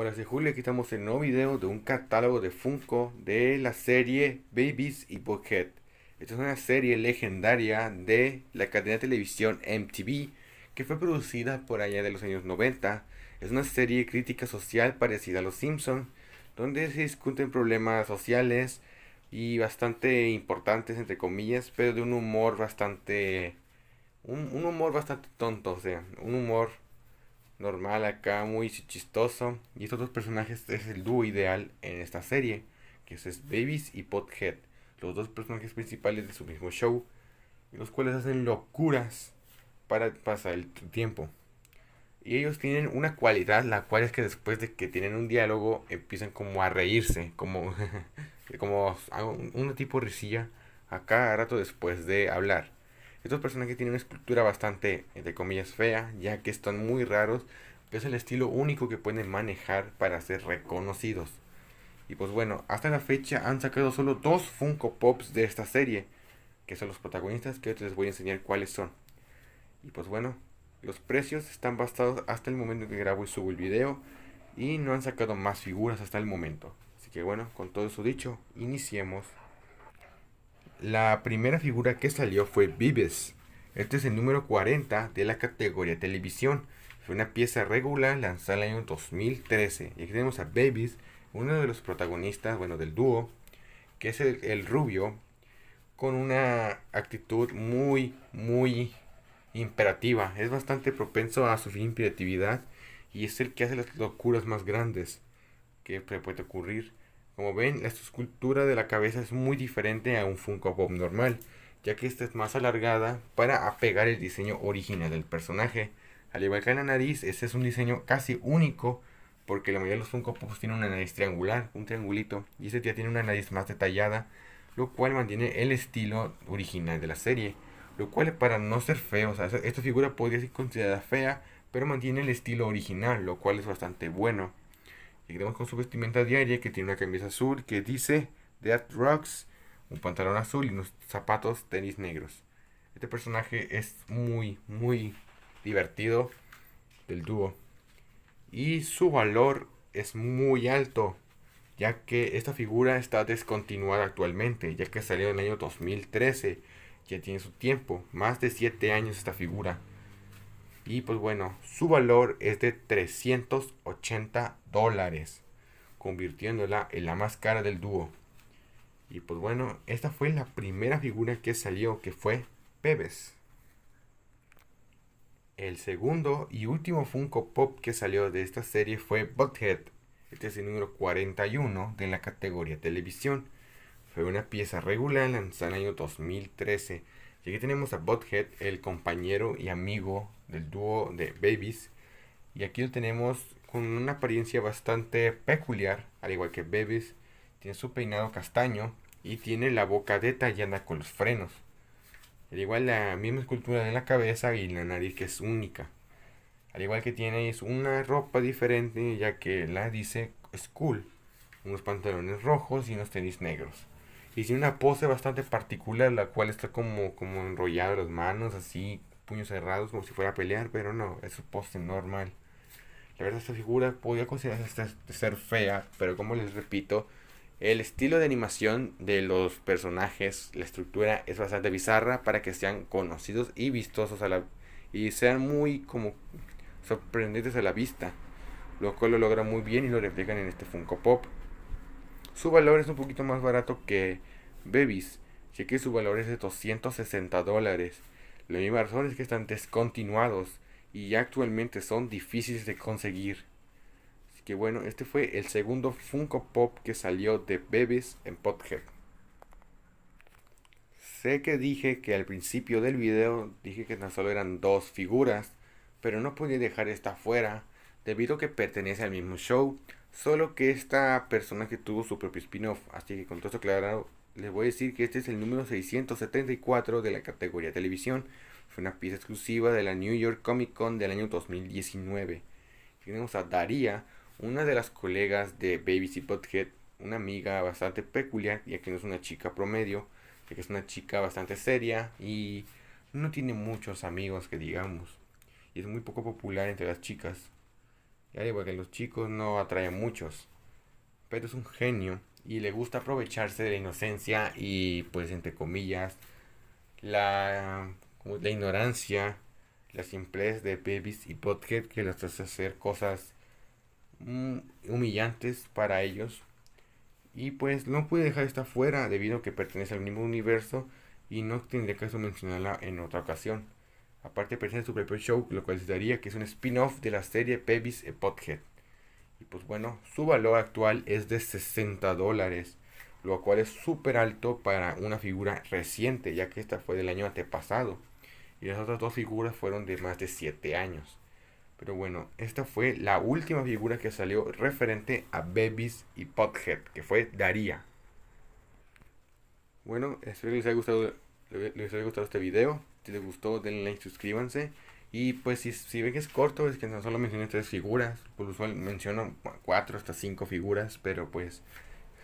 Hola, soy Julio, aquí estamos en un nuevo video de un catálogo de Funko de la serie Babies y Buckhead. Esta es una serie legendaria de la cadena de televisión MTV que fue producida por allá de los años 90. Es una serie crítica social parecida a Los Simpson, donde se discuten problemas sociales y bastante importantes entre comillas, pero de un humor bastante un, un humor bastante tonto, o sea, un humor normal acá, muy chistoso. Y estos dos personajes es el dúo ideal en esta serie, que es babies y Pothead, los dos personajes principales de su mismo show, los cuales hacen locuras para pasar el tiempo. Y ellos tienen una cualidad, la cual es que después de que tienen un diálogo empiezan como a reírse, como, como ah, un tipo de risilla a cada rato después de hablar. Estos personajes tienen una escultura bastante, entre eh, comillas, fea, ya que están muy raros, pero es el estilo único que pueden manejar para ser reconocidos. Y pues bueno, hasta la fecha han sacado solo dos Funko Pops de esta serie, que son los protagonistas, que hoy les voy a enseñar cuáles son. Y pues bueno, los precios están bastados hasta el momento que grabo y subo el video, y no han sacado más figuras hasta el momento. Así que bueno, con todo eso dicho, iniciemos la primera figura que salió fue Vives. Este es el número 40 de la categoría televisión. Fue una pieza regular lanzada en el año 2013. Y aquí tenemos a Babies, uno de los protagonistas, bueno, del dúo, que es el, rubio, con una actitud muy, muy imperativa. Es bastante propenso a su imperatividad y es el que hace las locuras más grandes que puede ocurrir. Como ven, la escultura de la cabeza es muy diferente a un Funko Pop normal, ya que esta es más alargada para apegar el diseño original del personaje. Al igual que la nariz, este es un diseño casi único, porque la mayoría de los Funko Pops tienen una nariz triangular, un triangulito, y este ya tiene una nariz más detallada, lo cual mantiene el estilo original de la serie, lo cual para no ser feo, esta figura podría ser considerada fea, pero mantiene el estilo original, lo cual es bastante bueno. Seguiremos con su vestimenta diaria que tiene una camisa azul que dice Dead Rocks, un pantalón azul y unos zapatos tenis negros. Este personaje es muy, muy divertido del dúo. Y su valor es muy alto, ya que esta figura está descontinuada actualmente, ya que salió en el año 2013, ya tiene su tiempo, más de 7 años esta figura. Y pues bueno, su valor es de 380 dólares, convirtiéndola en la más cara del dúo. Y pues bueno, esta fue la primera figura que salió, que fue Pebes. El segundo y último Funko Pop que salió de esta serie fue Bothead. Este es el número 41 de la categoría televisión. Fue una pieza regular lanzada en el año 2013. Y aquí tenemos a Bothead, el compañero y amigo del dúo de Babies. Y aquí lo tenemos con una apariencia bastante peculiar, al igual que Babies. Tiene su peinado castaño y tiene la boca detallada con los frenos. Al igual la misma escultura en la cabeza y la nariz que es única. Al igual que tiene es una ropa diferente ya que la dice School. Unos pantalones rojos y unos tenis negros. Y tiene una pose bastante particular la cual está como, como enrollada las manos así puños cerrados como si fuera a pelear, pero no, es un poste normal. La verdad esta figura podría considerarse ser fea, pero como les repito, el estilo de animación de los personajes, la estructura es bastante bizarra para que sean conocidos y vistosos a la y sean muy como sorprendentes a la vista, lo cual lo logran muy bien y lo replican en este Funko Pop. Su valor es un poquito más barato que Babies, ya que su valor es de 260 dólares. La misma razón es que están descontinuados y actualmente son difíciles de conseguir. Así que bueno, este fue el segundo Funko Pop que salió de Bebes en Pothead. Sé que dije que al principio del video dije que tan solo eran dos figuras, pero no podía dejar esta fuera debido a que pertenece al mismo show, solo que esta persona que tuvo su propio spin-off, así que con todo esto aclarado, les voy a decir que este es el número 674 de la categoría televisión. Fue una pieza exclusiva de la New York Comic Con del año 2019. Tenemos a Daria, una de las colegas de Baby y Butthead, una amiga bastante peculiar, ya que no es una chica promedio, ya que es una chica bastante seria y no tiene muchos amigos que digamos. Y es muy poco popular entre las chicas. Y digo que los chicos no atraen muchos. Pero es un genio y le gusta aprovecharse de la inocencia y pues entre comillas la, la ignorancia, la simplez de Babies y Podcast que les hace hacer cosas mm, humillantes para ellos. Y pues no puede dejar esta fuera debido a que pertenece al mismo universo y no tendría caso mencionarla en otra ocasión. Aparte pertenece a su propio show, lo cual daría que es un spin-off de la serie pevis y Pothead pues bueno, su valor actual es de 60 dólares, lo cual es súper alto para una figura reciente, ya que esta fue del año antepasado. Y las otras dos figuras fueron de más de 7 años. Pero bueno, esta fue la última figura que salió referente a Babies y Pothead, que fue Daría. Bueno, espero que les haya gustado, les haya gustado este video. Si les gustó, denle like, suscríbanse. Y pues si, si que es corto, es que no solo mencioné tres figuras, por pues, usual menciono cuatro hasta cinco figuras, pero pues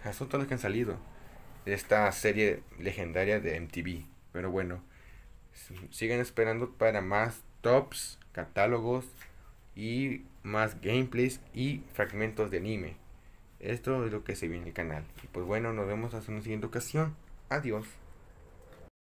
ah, son todas las que han salido de esta serie legendaria de MTV. Pero bueno, sigan esperando para más tops, catálogos y más gameplays y fragmentos de anime. Esto es lo que se viene en el canal. Y pues bueno, nos vemos hasta una siguiente ocasión. Adiós.